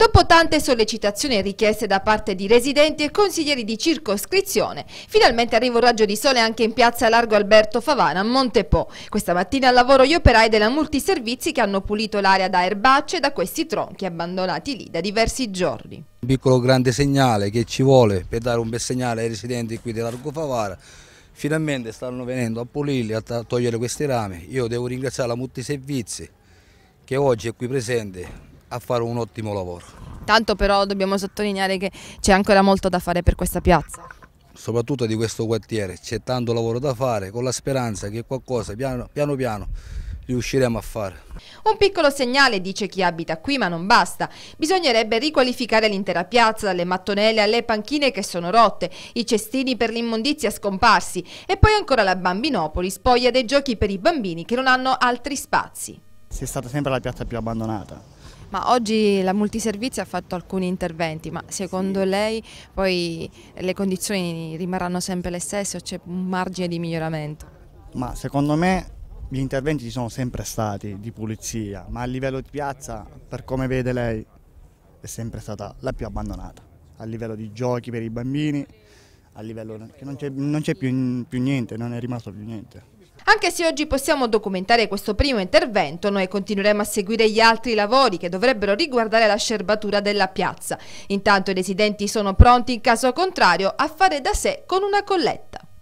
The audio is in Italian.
Dopo tante sollecitazioni e richieste da parte di residenti e consiglieri di circoscrizione, finalmente arriva un raggio di sole anche in piazza Largo Alberto Favana a Montepò. Questa mattina al lavoro gli operai della Multiservizi che hanno pulito l'area da erbacce e da questi tronchi abbandonati lì da diversi giorni. Un piccolo grande segnale che ci vuole per dare un bel segnale ai residenti qui di Largo Favara finalmente stanno venendo a pulirli, a togliere questi rami. Io devo ringraziare la Multiservizi che oggi è qui presente, a fare un ottimo lavoro. Tanto però dobbiamo sottolineare che c'è ancora molto da fare per questa piazza. Soprattutto di questo quartiere, c'è tanto lavoro da fare con la speranza che qualcosa piano piano, piano riusciremo a fare. Un piccolo segnale, dice chi abita qui, ma non basta. Bisognerebbe riqualificare l'intera piazza, dalle mattonelle alle panchine che sono rotte, i cestini per l'immondizia scomparsi e poi ancora la Bambinopoli, spoglia dei giochi per i bambini che non hanno altri spazi. Si è stata sempre la piazza più abbandonata ma oggi la multiservizi ha fatto alcuni interventi, ma secondo sì. lei poi le condizioni rimarranno sempre le stesse o c'è un margine di miglioramento? Ma secondo me gli interventi ci sono sempre stati di pulizia, ma a livello di piazza, per come vede lei, è sempre stata la più abbandonata. A livello di giochi per i bambini, a livello che non c'è più, più niente, non è rimasto più niente. Anche se oggi possiamo documentare questo primo intervento, noi continueremo a seguire gli altri lavori che dovrebbero riguardare la scerbatura della piazza. Intanto i residenti sono pronti, in caso contrario, a fare da sé con una colletta.